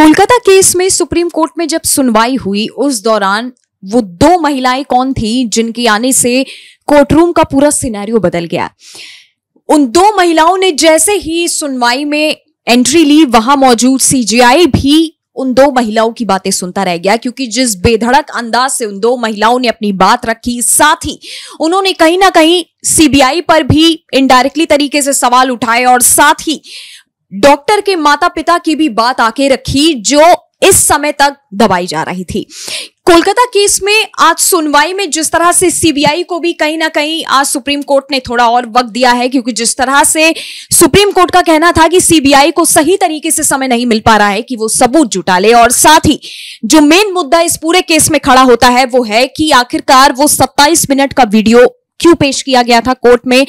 Kolkata case में supreme court में जब सुनवाई हुई उस दौरान वो दो महिलाएं कौन थी जिनके आने से कोर्टरूम का पूरा सिनेरियो बदल गया उन दो महिलाओं ने जैसे ही सुनवाई में एंट्री ली वहां मौजूद सीजीआई भी उन दो महिलाओं की बातें सुनता रह गया क्योंकि जिस बेधड़क अंदाज से उन दो महिलाओं ने अपनी बात रखी साथ ही उन्होंने कहीं ना कहीं सीबीआई पर भी इनडायरेक्टली तरीके से सवाल उठाए और साथ ही डॉक्टर के माता पिता की भी बात आके रखी जो इस समय तक दबाई जा रही थी कोलकाता केस में आज सुनवाई में जिस तरह से सीबीआई को भी कहीं ना कहीं आज सुप्रीम कोर्ट ने थोड़ा और वक्त दिया है क्योंकि जिस तरह से सुप्रीम कोर्ट का कहना था कि सीबीआई को सही तरीके से समय नहीं मिल पा रहा है कि वो सबूत जुटा ले और साथ ही जो मेन मुद्दा इस पूरे केस में खड़ा होता है वो है कि आखिरकार वो सत्ताईस मिनट का वीडियो क्यों पेश किया गया था कोर्ट में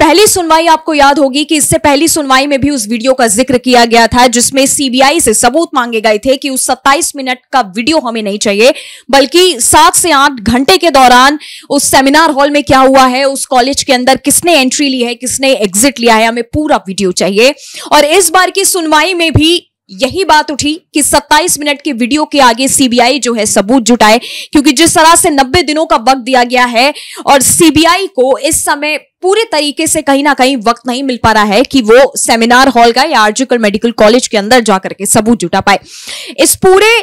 पहली सुनवाई आपको याद होगी कि इससे पहली सुनवाई में भी उस वीडियो का जिक्र किया गया था जिसमें सीबीआई से सबूत मांगे गए थे कि उस 27 मिनट का वीडियो हमें नहीं चाहिए बल्कि सात से आठ घंटे के दौरान उस सेमिनार हॉल में क्या हुआ है उस कॉलेज के अंदर किसने एंट्री ली है किसने एग्जिट लिया है हमें पूरा वीडियो चाहिए और इस बार की सुनवाई में भी यही बात उठी कि 27 मिनट के वीडियो के आगे सीबीआई जो है सबूत जुटाए क्योंकि जिस तरह से 90 दिनों का वक्त दिया गया है और सीबीआई को इस समय पूरे तरीके से कहीं ना कहीं वक्त नहीं मिल पा रहा है कि वो सेमिनार हॉल का या आर्जिकल मेडिकल कॉलेज के अंदर जाकर के सबूत जुटा पाए इस पूरे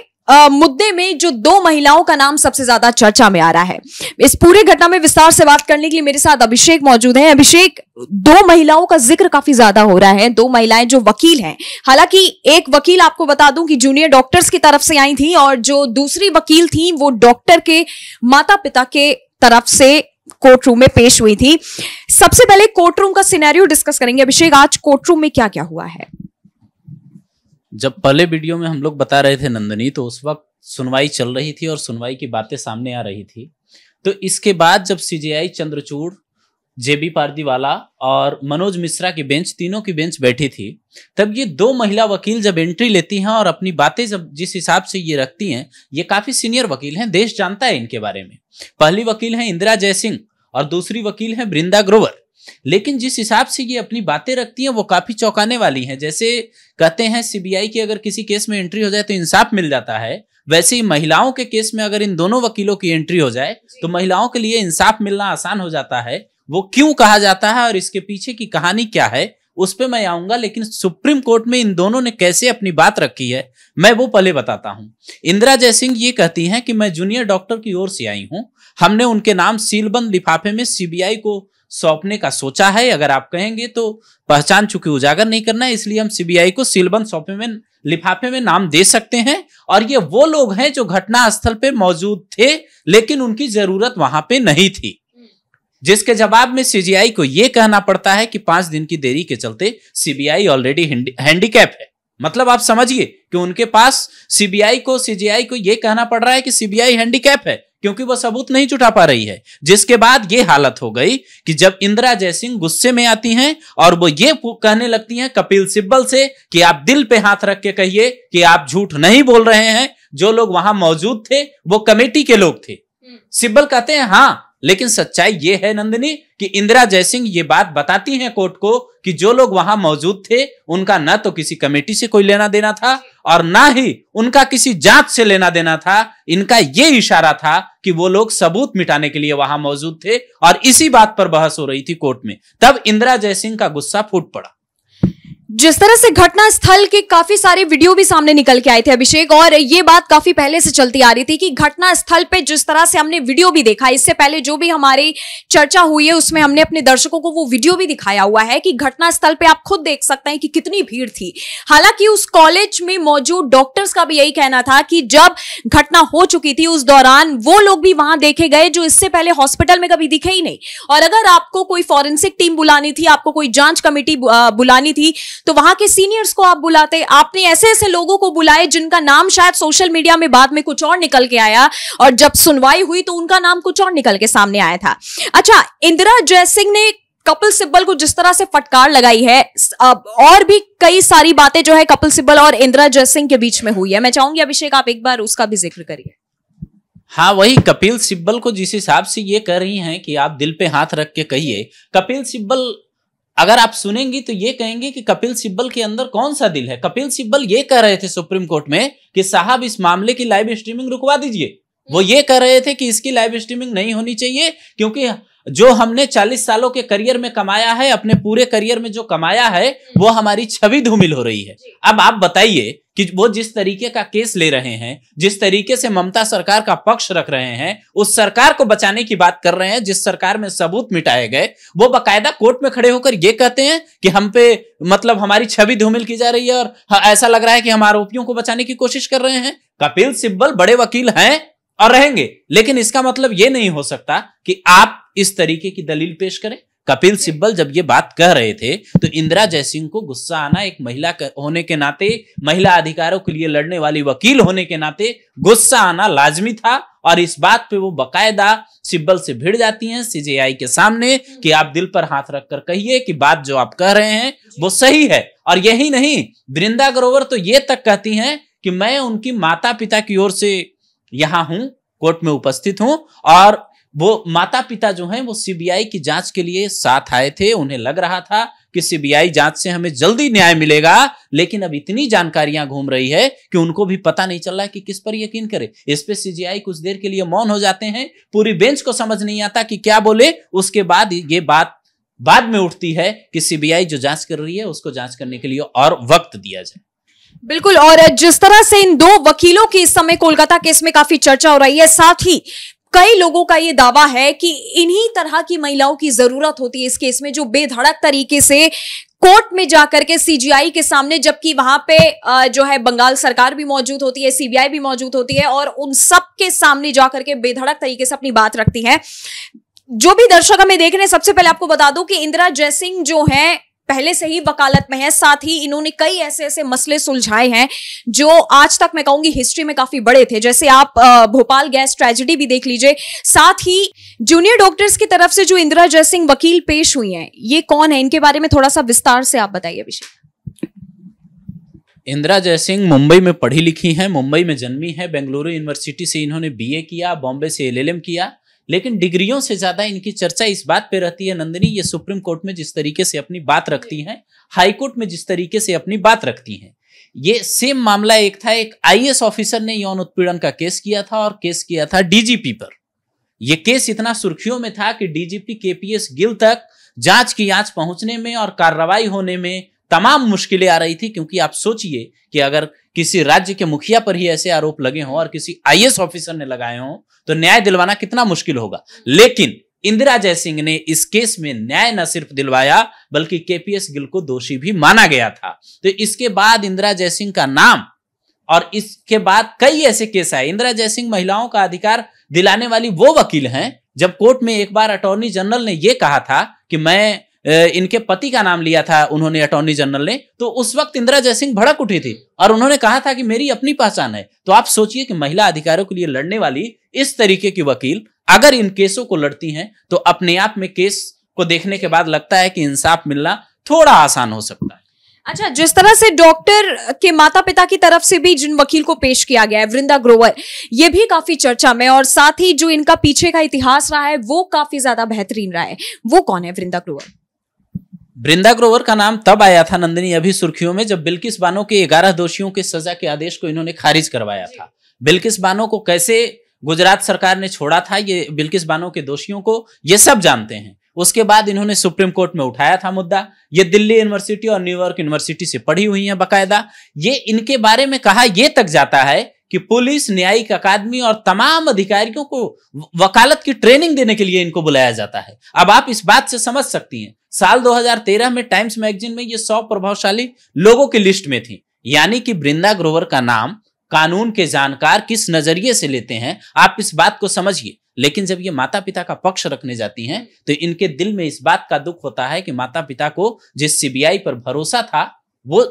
मुद्दे में जो दो महिलाओं का नाम सबसे ज्यादा चर्चा में आ रहा है इस पूरे घटना में विस्तार से बात करने के लिए मेरे साथ अभिषेक मौजूद है अभिषेक दो महिलाओं का जिक्र काफी ज्यादा हो रहा है दो महिलाएं जो वकील हैं हालांकि एक वकील आपको बता दूं कि जूनियर डॉक्टर्स की तरफ से आई थी और जो दूसरी वकील थी वो डॉक्टर के माता पिता के तरफ से कोर्ट रूम में पेश हुई थी सबसे पहले कोर्ट रूम का सिनेरियो डिस्कस करेंगे अभिषेक आज कोर्ट रूम में क्या क्या हुआ है जब पहले वीडियो में हम लोग बता रहे थे नंदनी तो उस वक्त सुनवाई चल रही थी और सुनवाई की बातें सामने आ रही थी तो इसके बाद जब सीजेआई चंद्रचूड़ जेबी पारदीवाला और मनोज मिश्रा की बेंच तीनों की बेंच बैठी थी तब ये दो महिला वकील जब एंट्री लेती हैं और अपनी बातें जब जिस हिसाब से ये रखती हैं ये काफी सीनियर वकील हैं देश जानता है इनके बारे में पहली वकील है इंदिरा जयसिंह और दूसरी वकील है वृंदा ग्रोवर लेकिन जिस हिसाब से ये अपनी बातें रखती हैं वो काफ़ी चौंकाने वाली हैं जैसे कहते हैं सीबीआई की अगर किसी केस में एंट्री हो जाए तो इंसाफ मिल जाता है वैसे ही महिलाओं के केस में अगर इन दोनों वकीलों की एंट्री हो जाए तो महिलाओं के लिए इंसाफ मिलना आसान हो जाता है वो क्यों कहा जाता है और इसके पीछे की कहानी क्या है उस पर मैं आऊंगा लेकिन सुप्रीम कोर्ट में इन दोनों ने कैसे अपनी बात रखी है मैं वो पहले बताता हूं इंदिरा जयसिंह ये कहती हैं कि मैं जूनियर डॉक्टर की ओर से आई हूं हमने उनके नाम सीलबंद लिफाफे में सीबीआई को सौंपने का सोचा है अगर आप कहेंगे तो पहचान चुके उजागर नहीं करना है इसलिए हम सीबीआई को सीलबंद सौंपे में लिफाफे में नाम दे सकते हैं और ये वो लोग हैं जो घटना स्थल पे मौजूद थे लेकिन उनकी जरूरत वहां पे नहीं थी जिसके जवाब में सीजीआई को यह कहना पड़ता है कि पांच दिन की देरी के चलते सीबीआई ऑलरेडी हैंडीकैप है मतलब आप समझिए कि उनके पास सीबीआई को सीजीआई को यह कहना पड़ रहा है कि सीबीआई हैंडीकैप है क्योंकि वह सबूत नहीं जुटा पा रही है जिसके बाद ये हालत हो गई कि जब इंदिरा जयसिंह गुस्से में आती हैं और वो ये कहने लगती हैं कपिल सिब्बल से कि आप दिल पे हाथ रख के कहिए कि आप झूठ नहीं बोल रहे हैं जो लोग वहां मौजूद थे वो कमेटी के लोग थे हम्म। सिब्बल कहते हैं हाँ लेकिन सच्चाई ये है नंदिनी कि इंदिरा जयसिंह ये बात बताती हैं कोर्ट को कि जो लोग वहां मौजूद थे उनका ना तो किसी कमेटी से कोई लेना देना था और ना ही उनका किसी जांच से लेना देना था इनका ये इशारा था कि वो लोग सबूत मिटाने के लिए वहां मौजूद थे और इसी बात पर बहस हो रही थी कोर्ट में तब इंदिरा जयसिंह का गुस्सा फूट पड़ा जिस तरह से घटना स्थल के काफी सारे वीडियो भी सामने निकल के आए थे अभिषेक और ये बात काफी पहले से चलती आ रही थी कि घटना स्थल पे जिस तरह से हमने वीडियो भी देखा इससे पहले जो भी हमारी चर्चा हुई है उसमें हमने अपने दर्शकों को वो वीडियो भी दिखाया हुआ है कि घटना स्थल पे आप खुद देख सकते हैं कि कितनी भीड़ थी हालांकि उस कॉलेज में मौजूद डॉक्टर्स का भी यही कहना था कि जब घटना हो चुकी थी उस दौरान वो लोग भी वहां देखे गए जो इससे पहले हॉस्पिटल में कभी दिखे ही नहीं और अगर आपको कोई फॉरेंसिक टीम बुलानी थी आपको कोई जांच कमेटी बुलानी थी तो वहां के सीनियर्स को आप बुलाते आपने ऐसे ऐसे लोगों को बुलाए जिनका नाम शायद सोशल मीडिया में बाद में कुछ और निकल के आया और जब सुनवाई हुई तो उनका नाम कुछ और निकल के सामने आया था अच्छा इंदिरा जयसिंह ने कपिल सिब्बल को जिस तरह से फटकार लगाई है और भी कई सारी बातें जो है कपिल सिब्बल और इंदिरा जयसिंह के बीच में हुई है मैं चाहूंगी अभिषेक आप एक बार उसका भी जिक्र करिए हाँ वही कपिल सिब्बल को जिस हिसाब से ये कह रही हैं कि आप दिल पे हाथ रख के कहिए कपिल सिब्बल अगर आप सुनेंगी तो ये कहेंगे कि कपिल सिब्बल के अंदर कौन सा दिल है कपिल सिब्बल ये कह रहे थे सुप्रीम कोर्ट में कि साहब इस मामले की लाइव स्ट्रीमिंग रुकवा दीजिए वो हम्म। ये कह रहे थे कि इसकी लाइव स्ट्रीमिंग नहीं होनी चाहिए क्योंकि जो हमने 40 सालों के करियर में कमाया है अपने पूरे करियर में जो कमाया है वो हमारी छवि धूमिल हो रही है अब आप बताइए कि वो जिस तरीके का केस ले रहे हैं जिस तरीके से ममता सरकार का पक्ष रख रहे हैं उस सरकार को बचाने की बात कर रहे हैं जिस सरकार में सबूत मिटाए गए वो बाकायदा कोर्ट में खड़े होकर ये कहते हैं कि हम पे मतलब हमारी छवि धूमिल की जा रही है और ऐसा लग रहा है कि हम आरोपियों को बचाने की कोशिश कर रहे हैं कपिल सिब्बल बड़े वकील हैं और रहेंगे लेकिन इसका मतलब यह नहीं हो सकता कि आप इस तरीके की दलील पेश करें कपिल सिब्बल जब ये बात कह रहे थे तो इंदिरा जयसिंह को गुस्सा आना एक महिला होने के नाते महिला अधिकारों के लिए लड़ने वाली वकील होने के नाते गुस्सा आना लाजमी था और इस बात पे वो बकायदा सिब्बल से भिड़ जाती हैं सीजेआई के सामने कि आप दिल पर हाथ रखकर कहिए कि बात जो आप कह रहे हैं वो सही है और यही नहीं वृंदा ग्रोवर तो ये तक कहती हैं कि मैं उनकी माता पिता की ओर से यहाँ हूं कोर्ट में उपस्थित हूं और वो माता पिता जो हैं वो सीबीआई की जांच के लिए साथ आए थे उन्हें लग रहा था कि सीबीआई जांच से हमें जल्दी न्याय मिलेगा लेकिन अब इतनी जानकारियां घूम रही है कि उनको भी पता नहीं चल रहा है कि किस पर यकीन करे इस पे सीजीआई कुछ देर के लिए मौन हो जाते हैं पूरी बेंच को समझ नहीं आता कि क्या बोले उसके बाद ये बात बाद में उठती है कि सीबीआई जो जांच कर रही है उसको जांच करने के लिए और वक्त दिया जाए बिल्कुल और जिस तरह से इन दो वकीलों की इस समय कोलकाता केस में काफी चर्चा हो रही है साथ ही कई लोगों का ये दावा है कि इन्हीं तरह की महिलाओं की जरूरत होती है इस केस में जो बेधड़क तरीके से कोर्ट में जाकर के सीजीआई के सामने जबकि वहां पे जो है बंगाल सरकार भी मौजूद होती है सीबीआई भी मौजूद होती है और उन सब के सामने जाकर के बेधड़क तरीके से अपनी बात रखती है जो भी दर्शक हमें देख रहे हैं सबसे पहले आपको बता दूं कि इंदिरा जयसिंह जो है पहले से ही वकालत में है साथ ही इन्होंने कई ऐसे ऐसे मसले सुलझाए हैं जो आज तक मैं कहूंगी हिस्ट्री में काफी बड़े थे जैसे आप भोपाल गैस ट्रेजिडी भी देख लीजिए साथ ही जूनियर डॉक्टर्स की तरफ से जो इंदिरा जयसिंह वकील पेश हुई हैं ये कौन है इनके बारे में थोड़ा सा विस्तार से आप बताइए अभिषेक इंदिरा जयसिंह मुंबई में पढ़ी लिखी हैं मुंबई में जन्मी है बेंगलुरु यूनिवर्सिटी से इन्होंने बीए किया बॉम्बे से एलएलएम किया लेकिन डिग्रियों से ज्यादा इनकी चर्चा इस बात पे रहती है नंदिनी ये सुप्रीम कोर्ट में जिस तरीके से अपनी बात रखती हैं हाई कोर्ट में जिस तरीके से अपनी बात रखती हैं ये सेम मामला एक था एक आईएएस ऑफिसर ने यौन उत्पीड़न का केस किया था और केस किया था डीजीपी पर यह केस इतना सुर्खियों में था कि डीजीपी केपीएस गिल तक जांच की आंच पहुंचने में और कार्रवाई होने में तमाम मुश्किलें आ रही थी क्योंकि आप सोचिए कि अगर किसी राज्य के मुखिया पर ही ऐसे आरोप लगे हों और किसी आई ऑफिसर ने लगाए हों तो न्याय दिलवाना कितना मुश्किल होगा लेकिन इंदिरा जयसिंह ने इस केस में न्याय न सिर्फ दिलवाया बल्कि केपीएस गिल को दोषी भी माना गया था तो इसके बाद इंदिरा जयसिंह का नाम और इसके बाद कई ऐसे केस आए इंदिरा जयसिंह महिलाओं का अधिकार दिलाने वाली वो वकील हैं जब कोर्ट में एक बार अटॉर्नी जनरल ने यह कहा था कि मैं इनके पति का नाम लिया था उन्होंने अटॉर्नी जनरल ने तो उस वक्त इंदिरा जयसिंह भड़क उठी थी और उन्होंने कहा था कि मेरी अपनी पहचान है तो आप सोचिए कि महिला अधिकारों के लिए लड़ने वाली इस तरीके की वकील अगर इन केसों को लड़ती हैं तो अपने आप में केस को देखने के बाद लगता है कि इंसाफ मिलना थोड़ा आसान हो सकता है अच्छा जिस तरह से डॉक्टर के माता पिता की तरफ से भी जिन वकील को पेश किया गया है वृंदा ग्रोवर ये भी काफी चर्चा में और साथ ही जो इनका पीछे का इतिहास रहा है वो काफी ज्यादा बेहतरीन रहा है वो कौन है वृंदा ग्रोवर बृंदा ग्रोवर का नाम तब आया था नंदिनी अभी सुर्खियों में जब बिल्किस बानो के ग्यारह दोषियों के सजा के आदेश को इन्होंने खारिज करवाया था बिल्किस बानो को कैसे गुजरात सरकार ने छोड़ा था ये बिल्किस बानो के दोषियों को ये सब जानते हैं उसके बाद इन्होंने सुप्रीम कोर्ट में उठाया था मुद्दा ये दिल्ली यूनिवर्सिटी और न्यूयॉर्क यूनिवर्सिटी से पढ़ी हुई है बाकायदा ये इनके बारे में कहा यह तक जाता है कि पुलिस न्यायिक अकादमी और तमाम अधिकारियों को वकालत की ट्रेनिंग देने के लिए इनको बुलाया जाता है अब आप इस बात से समझ सकती हैं साल 2013 में टाइम्स मैगजीन में ये सौ प्रभावशाली लोगों की लिस्ट में थी यानी कि वृंदा ग्रोवर का नाम कानून के जानकार किस नजरिए से लेते हैं आप इस बात को समझिए लेकिन जब ये माता पिता का पक्ष रखने जाती हैं तो इनके दिल में इस बात का दुख होता है कि माता पिता को जिस सीबीआई पर भरोसा था वो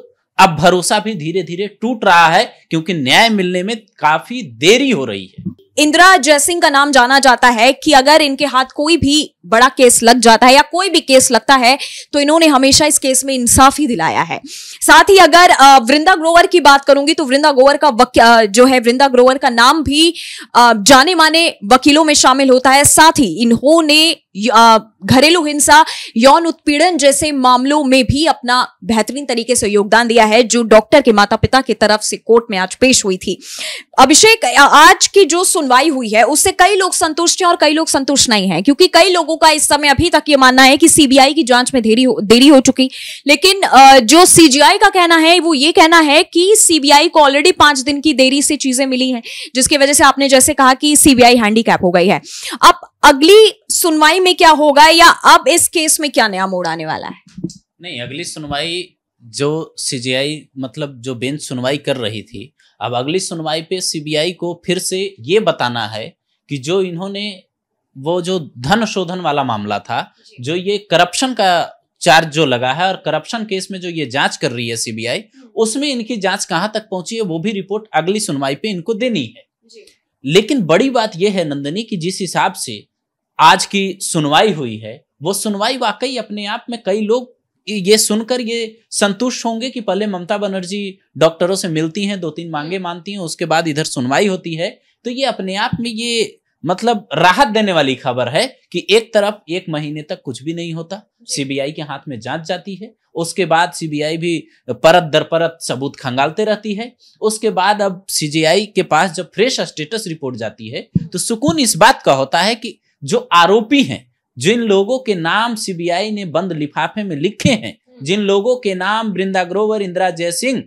अब भरोसा भी धीरे धीरे टूट रहा है क्योंकि न्याय मिलने में काफी देरी हो रही है इंदिरा जयसिंह का नाम जाना जाता है कि अगर इनके हाथ कोई भी बड़ा केस लग जाता है या कोई भी केस लगता है तो इन्होंने हमेशा इस केस में इंसाफ ही दिलाया है साथ ही अगर वृंदा ग्रोवर की बात करूंगी तो वृंदा ग्रोवर का जो है वृंदा ग्रोवर का नाम भी जाने माने वकीलों में शामिल होता है साथ ही इन्होंने घरेलू हिंसा यौन उत्पीड़न जैसे मामलों में भी अपना बेहतरीन तरीके से योगदान दिया है जो डॉक्टर के माता पिता की तरफ से कोर्ट में आज पेश हुई थी अभिषेक आज की जो सुनवाई हुई है उससे कई लोग संतुष्ट हैं और कई लोग संतुष्ट नहीं हैं क्योंकि कई लोगों का इस समय अभी तक ये मानना है कि सीबीआई की जांच में देरी हो देरी हो चुकी लेकिन जो सीजीआई का कहना है वो ये कहना है कि सीबीआई को ऑलरेडी पांच दिन की देरी से चीजें मिली हैं जिसकी वजह से आपने जैसे कहा कि सीबीआई हैंडीकैप हो गई है अब अगली सुनवाई में क्या होगा या अब इस केस में क्या नया मोड़ आने वाला है नहीं अगली सुनवाई जो सीजीआई मतलब जो बेंच सुनवाई कर रही थी अब अगली सुनवाई पे सीबीआई को फिर से ये बताना है कि जो इन्होंने वो जो धन शोधन वाला मामला था जो ये करप्शन का चार्ज जो लगा है और करप्शन केस में जो ये जांच कर रही है सीबीआई हम्म। उसमें इनकी जांच कहां तक पहुंची है वो भी रिपोर्ट अगली सुनवाई पे इनको देनी है लेकिन बड़ी बात यह है नंदनी कि जिस हिसाब से आज की सुनवाई हुई है वो सुनवाई वाकई अपने आप में कई लोग ये सुनकर ये संतुष्ट होंगे कि पहले ममता बनर्जी डॉक्टरों से मिलती हैं दो तीन मांगे मानती हैं उसके बाद इधर सुनवाई होती है तो ये अपने आप में ये मतलब राहत देने वाली खबर है कि एक तरफ एक महीने तक कुछ भी नहीं होता सीबीआई के हाथ में जांच जाती है उसके बाद सीबीआई भी परत दर परत सबूत खंगालते रहती है उसके बाद अब सीजीआई के पास जब फ्रेश स्टेटस रिपोर्ट जाती है हम्म। तो सुकून इस बात का होता है कि जो आरोपी हैं जिन लोगों के नाम सीबीआई ने बंद लिफाफे में लिखे हैं हम्म। जिन लोगों के नाम वृंदा ग्रोवर इंदिरा जयसिंह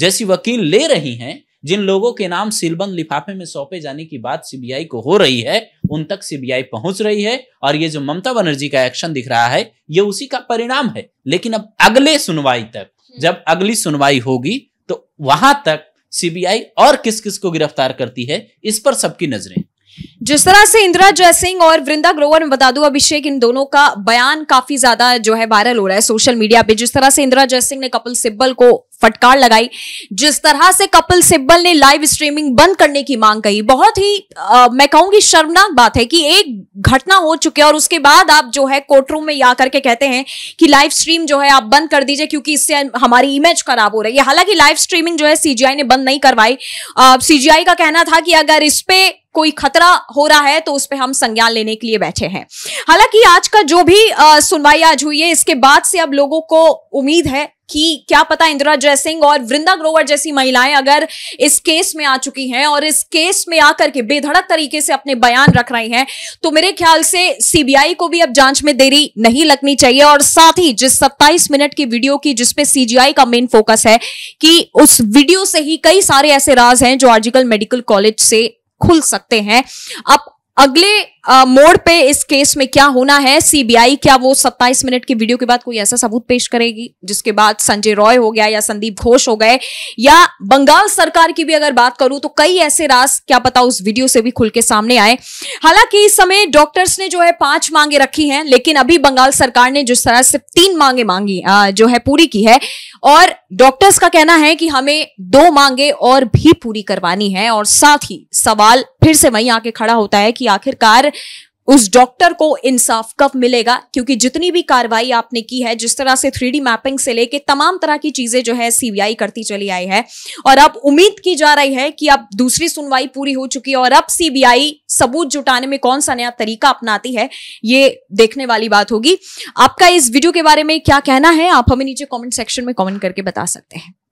जैसी वकील ले रही हैं जिन लोगों के नाम सिलबंद लिफाफे में सौंपे जाने की बात सीबीआई को हो रही है उन तक सीबीआई पहुंच रही है और ये जो ममता बनर्जी का एक्शन दिख रहा है ये उसी का परिणाम है लेकिन अब अगले सुनवाई तक हम्म। जब अगली सुनवाई होगी तो वहां तक सीबीआई और किस किस को गिरफ्तार करती है इस पर सबकी नजरें जिस तरह से इंदिरा जयसिंह और वृंदा ग्रोवर में बता दू अभिषेक इन दोनों का बयान काफी ज्यादा जो है वायरल हो रहा है सोशल मीडिया पे जिस तरह से इंदिरा जयसिंह ने कपिल सिब्बल को फटकार लगाई जिस तरह से कपिल सिब्बल ने लाइव स्ट्रीमिंग बंद करने की मांग कही बहुत ही आ, मैं कहूंगी शर्मनाक बात है कि एक घटना हो चुकी है और उसके बाद आप जो है कोर्टरूम में आकर के कहते हैं कि लाइव स्ट्रीम जो है आप बंद कर दीजिए क्योंकि इससे हमारी इमेज खराब हो रही है हालांकि लाइव स्ट्रीमिंग जो है सीजीआई ने बंद नहीं करवाई सीजीआई का कहना था कि अगर इस पे कोई खतरा हो रहा है तो उस पर हम संज्ञान लेने के लिए बैठे हैं हालांकि आज का जो भी सुनवाई आज हुई है इसके बाद से अब लोगों को उम्मीद है कि क्या पता इंदिरा जयसिंह और वृंदा ग्रोवर जैसी महिलाएं अगर इस केस में आ चुकी हैं और इस केस में आकर के बेधड़क तरीके से अपने बयान रख रही हैं तो मेरे ख्याल से सीबीआई को भी अब जांच में देरी नहीं लगनी चाहिए और साथ ही जिस 27 मिनट की वीडियो की जिसपे सीजीआई का मेन फोकस है कि उस वीडियो से ही कई सारे ऐसे राज हैं जो आर्जिकल मेडिकल कॉलेज से खुल सकते हैं अब अगले मोड़ पे इस केस में क्या होना है सीबीआई क्या वो 27 मिनट की वीडियो के बाद कोई ऐसा सबूत पेश करेगी जिसके बाद संजय रॉय हो गया या संदीप घोष हो गए या बंगाल सरकार की भी अगर बात करूं तो कई ऐसे रास क्या पता उस वीडियो से भी खुल के सामने आए हालांकि इस समय डॉक्टर्स ने जो है पांच मांगे रखी हैं लेकिन अभी बंगाल सरकार ने जिस तरह से तीन मांगे मांगी आ, जो है पूरी की है और डॉक्टर्स का कहना है कि हमें दो मांगे और भी पूरी करवानी है और साथ ही सवाल फिर से वहीं आके खड़ा होता है कि आखिरकार उस डॉक्टर को इंसाफ कब मिलेगा क्योंकि जितनी भी कार्रवाई आपने की है जिस तरह से थ्री मैपिंग से लेके तमाम तरह की चीजें जो है सीबीआई करती चली आई है और अब उम्मीद की जा रही है कि अब दूसरी सुनवाई पूरी हो चुकी है और अब सीबीआई सबूत जुटाने में कौन सा नया तरीका अपनाती है ये देखने वाली बात होगी आपका इस वीडियो के बारे में क्या कहना है आप हमें नीचे कॉमेंट सेक्शन में कॉमेंट करके बता सकते हैं